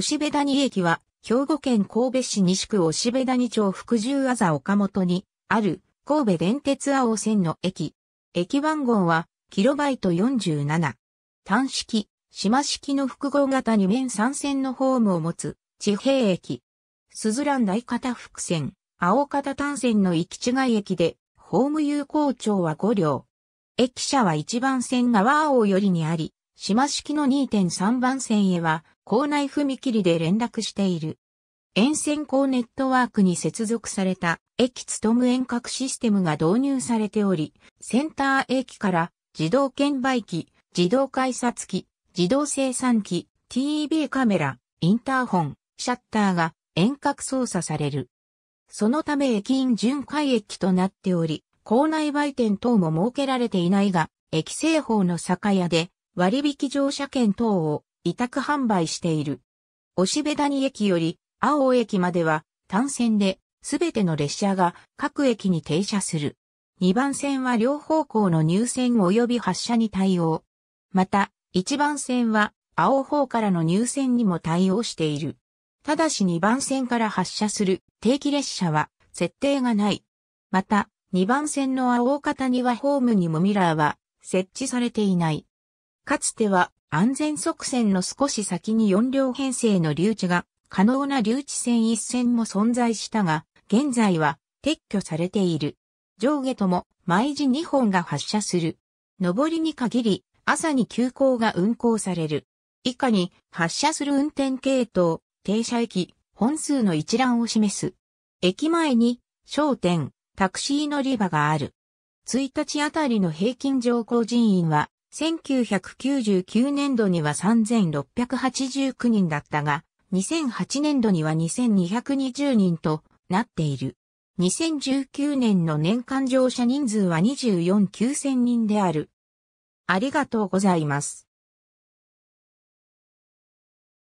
押部谷駅は、兵庫県神戸市西区押部谷町福住あざ岡本に、ある、神戸電鉄青線の駅。駅番号は、キロバイト47。単式、島式の複合型2面3線のホームを持つ、地平駅。鈴蘭大方複線、青方単線の行き違い駅で、ホーム有効長は5両。駅舎は1番線側青よりにあり、島式の2.3番線へは、校内踏切で連絡している。沿線校ネットワークに接続された駅勤務遠隔システムが導入されており、センター駅から自動券売機、自動改札機、自動生産機、TEB カメラ、インターホン、シャッターが遠隔操作される。そのため駅員巡回駅となっており、校内売店等も設けられていないが、駅製法の酒屋で割引乗車券等を委託販売している。押部谷駅より青尾駅までは単線で、すべての列車が各駅に停車する。2番線は両方向の入線及び発車に対応。また、1番線は青方からの入線にも対応している。ただし2番線から発車する定期列車は設定がない。また、2番線の青方にはホームにもミラーは設置されていない。かつては安全側線の少し先に4両編成の留置が可能な留置線一線も存在したが、現在は撤去されている。上下とも毎時2本が発車する。上りに限り朝に急行が運行される。以下に発車する運転系統、停車駅、本数の一覧を示す。駅前に商店、タクシー乗り場がある。1日あたりの平均乗降人員は1999年度には3689人だったが、2008年度には2220人となっている。2019年の年間乗車人数は249000人である。ありがとうございます。